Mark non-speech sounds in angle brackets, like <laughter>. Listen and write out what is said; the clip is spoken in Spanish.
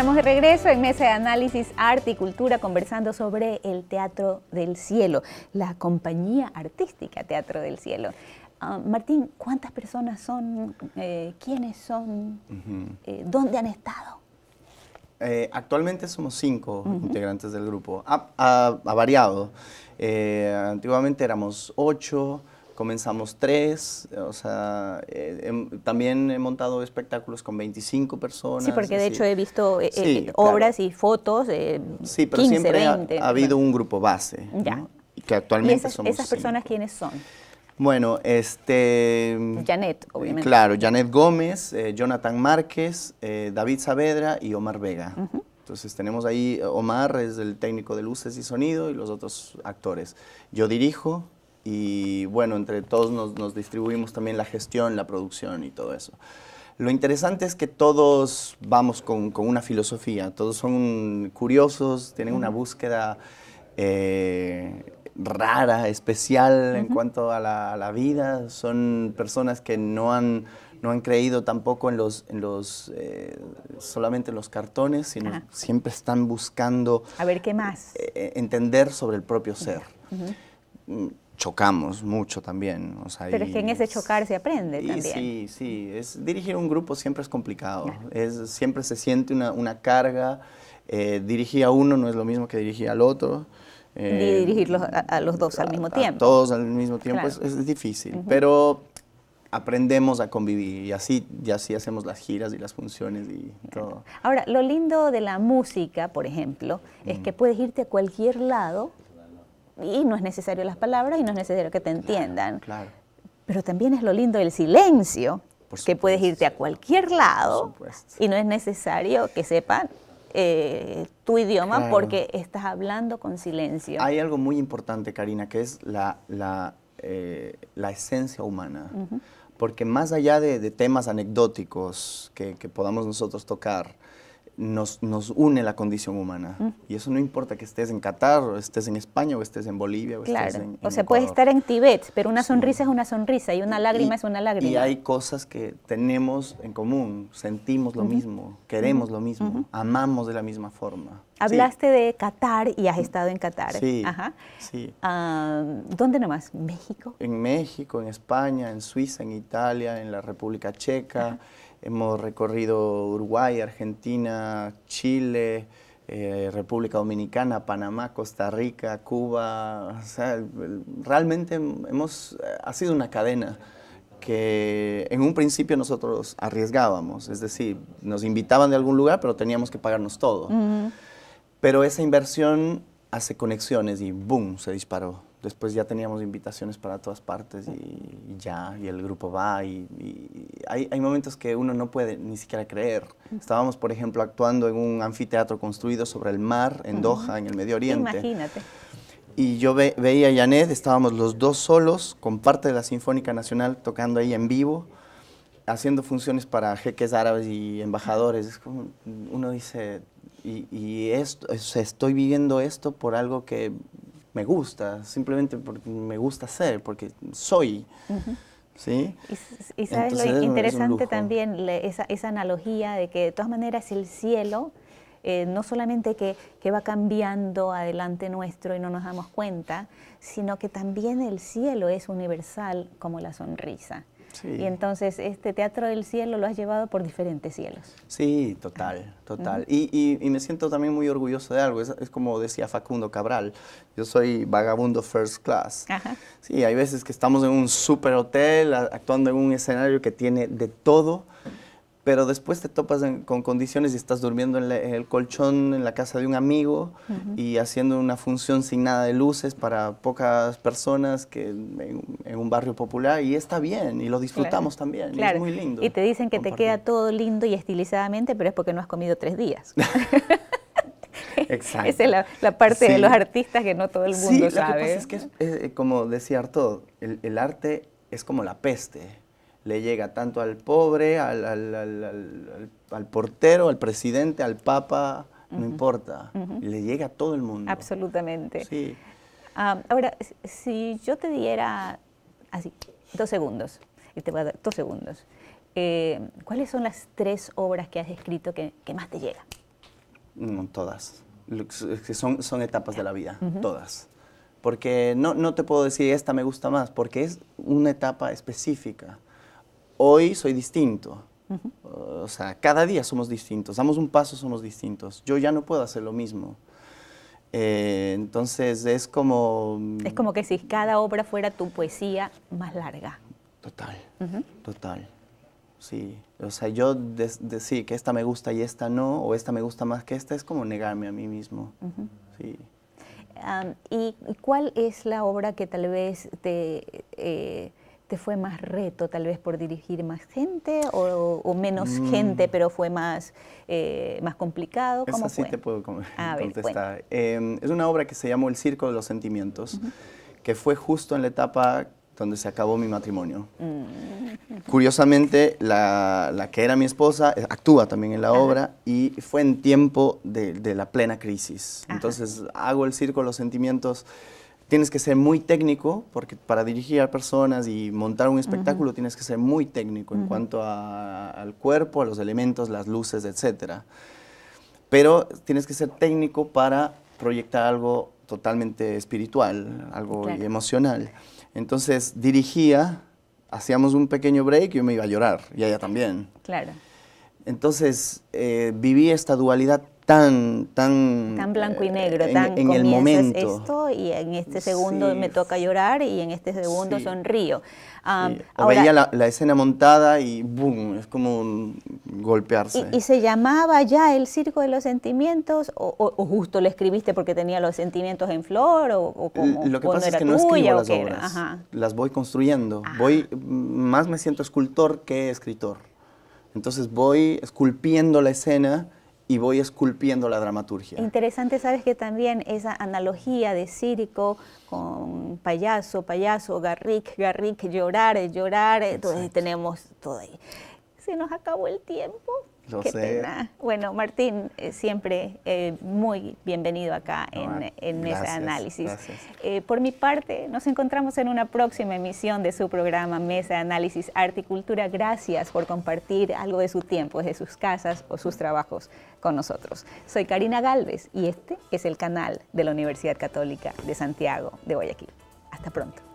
Estamos de regreso en Mesa de Análisis Arte y Cultura conversando sobre el Teatro del Cielo, la compañía artística Teatro del Cielo. Ah, Martín, ¿cuántas personas son? Eh, ¿Quiénes son? Eh, ¿Dónde han estado? Eh, actualmente somos cinco integrantes del grupo. ha variado. antiguamente éramos ocho comenzamos tres, o sea, eh, em, también he montado espectáculos con 25 personas. Sí, porque de hecho he visto eh, eh, obras y fotos. sí, pero siempre ha, habido un grupo base. Ya. Que actualmente ¿Y esas, esas personas quiénes son? Bueno, este... Janet, obviamente. Claro, Janet Gómez, Jonathan Márquez, David Saavedra y Omar Vega. Entonces tenemos ahí, Omar es el técnico de luces y sonido y los otros actores. Yo dirijo, y bueno, entre todos nos, distribuimos también la gestión, la producción y todo eso. Lo interesante es que todos vamos con, una filosofía, todos son curiosos, tienen una búsqueda eh, rara, especial en cuanto a la, vida, son personas que no han, no han creído tampoco en los, en los eh, solamente en los cartones, sino siempre están buscando... A ver, ¿qué más? Eh, entender sobre el propio ser. Mm, chocamos mucho también. O sea, Pero es que en ese chocar se aprende también. Sí, sí, es, dirigir un grupo siempre es complicado, es, siempre se siente una, una carga, eh, dirigir a uno no es lo mismo que dirigir al otro. y eh, dirigirlos a, los dos al mismo a, tiempo. todos al mismo tiempo es, es, difícil, pero aprendemos a convivir y así, así hacemos las giras y las funciones y todo. Ahora, lo lindo de la música, por ejemplo, es que puedes irte a cualquier lado y no es necesario las palabras y no es necesario que te entiendan. Pero también es lo lindo del silencio, que puedes irte a cualquier lado y no es necesario que sepan eh, tu idioma porque estás hablando con silencio. Hay algo muy importante, Karina, que es la, eh, esencia humana. Porque más allá de, temas anecdóticos que podamos nosotros tocar, nos, nos, une la condición humana. Y eso no importa que estés en Qatar, o estés en España, o estés en Bolivia, o estés en, O sea, puedes estar en Tibet, pero una sonrisa es una sonrisa y una lágrima es una lágrima. Y hay cosas que tenemos en común, sentimos lo mismo, queremos lo mismo, amamos de la misma forma. Hablaste de Qatar y has estado en Qatar. Sí. sí. Ah, ¿Dónde nomás? ¿México? En México, en España, en Suiza, en Italia, en la República Checa. Hemos recorrido Uruguay, Argentina, Chile, eh, República Dominicana, Panamá, Costa Rica, Cuba. O sea, realmente hemos, eh, ha sido una cadena que en un principio nosotros arriesgábamos, es decir, nos invitaban de algún lugar, pero teníamos que pagarnos todo. Pero esa inversión hace conexiones y ¡boom! se disparó después ya teníamos invitaciones para todas partes y, ya, y el grupo va, y, hay, hay, momentos que uno no puede ni siquiera creer. Estábamos, por ejemplo, actuando en un anfiteatro construido sobre el mar en Doha, en el Medio Oriente. Imagínate. Y yo veía a Janet, estábamos los dos solos, con parte de la Sinfónica Nacional, tocando ahí en vivo, haciendo funciones para jeques árabes y embajadores. Es como, uno dice, y, esto, estoy viviendo esto por algo que me gusta, simplemente porque me gusta ser, porque soy. ¿Sí? Y, sabes lo interesante también, esa, esa, analogía de que de todas maneras el cielo, eh, no solamente que, va cambiando adelante nuestro y no nos damos cuenta, sino que también el cielo es universal como la sonrisa. Y entonces este Teatro del Cielo lo has llevado por diferentes cielos. Sí, total, total. y, me siento también muy orgulloso de algo. Es, como decía Facundo Cabral, yo soy vagabundo first class. Ajá. Sí, hay veces que estamos en un super hotel, actuando en un escenario que tiene de todo pero después te topas con condiciones y estás durmiendo en, el colchón en la casa de un amigo y haciendo una función sin nada de luces para pocas personas que en, un barrio popular y está bien y lo disfrutamos también es muy lindo. Y te dicen que te queda todo lindo y estilizadamente, pero es porque no has comido tres días. Exacto. <laughs> Esa es la, parte de los artistas que no todo el mundo sabe. Lo es que eh, como decía Arto el, el arte es como la peste le llega tanto al pobre, al, al, al, portero, al presidente, al papa, no importa, le llega a todo el mundo. Absolutamente. Sí. Ah, ahora, si yo te diera así, dos segundos, y te voy a dar dos segundos, eh, ¿cuáles son las tres obras que has escrito que, más te llegan? No, todas. Son, son etapas de la vida, todas porque no, no, te puedo decir esta me gusta más, porque es una etapa específica hoy soy distinto. O sea, cada día somos distintos, damos un paso, somos distintos. Yo ya no puedo hacer lo mismo. Eh, entonces es como... Mm, es como que si cada obra fuera tu poesía más larga. Total, total. Sí, o sea, yo decir que esta me gusta y esta no, o esta me gusta más que esta, es como negarme a mí mismo. Sí. ¿Y cuál es la obra que tal vez te eh, te fue más reto tal vez por dirigir más gente o, menos mm. gente, pero fue más, eh, más complicado? ¿Cómo Esa sí te puedo contestar. Em, es una obra que se llamó El Circo de los Sentimientos, que fue justo en la etapa donde se acabó mi matrimonio. Mm. Curiosamente, la, que era mi esposa eh, actúa también en la obra y fue en tiempo de, la plena crisis. Entonces hago el circo de los sentimientos tienes que ser muy técnico, porque para dirigir a personas y montar un espectáculo tienes que ser muy técnico en cuanto al cuerpo, a los elementos, las luces, etc. Pero tienes que ser técnico para proyectar algo totalmente espiritual, algo emocional. Entonces dirigía, hacíamos un pequeño break y yo me iba a llorar, y ella también. Claro. Entonces eh, viví esta dualidad tan, tan... Tan blanco y negro, eh, en, tan en el momento. y en este segundo me toca llorar y en este segundo sonrío. Um, veía la, escena montada y boom, es como golpearse. ¿Y, se llamaba ya el circo de los sentimientos o, justo lo escribiste porque tenía los sentimientos en flor o, como, Lo que pasa es que no escribo las obras, las voy construyendo. Ah. Voy, más me siento escultor que escritor. Entonces voy esculpiendo la escena y voy esculpiendo la dramaturgia. Interesante, sabes que también esa analogía de círico con payaso, payaso, Garrick, Garrick, llorar, llorar, entonces tenemos todo ahí. Se nos acabó el tiempo, bueno, Martín, eh, siempre eh, muy bienvenido acá en, Mesa de Análisis. Eh, por mi parte, nos encontramos en una próxima emisión de su programa Mesa de Análisis Arte y Cultura. Gracias por compartir algo de su tiempo de sus casas o sus trabajos con nosotros. Soy Karina Galvez y este es el canal de la Universidad Católica de Santiago de Guayaquil. Hasta pronto.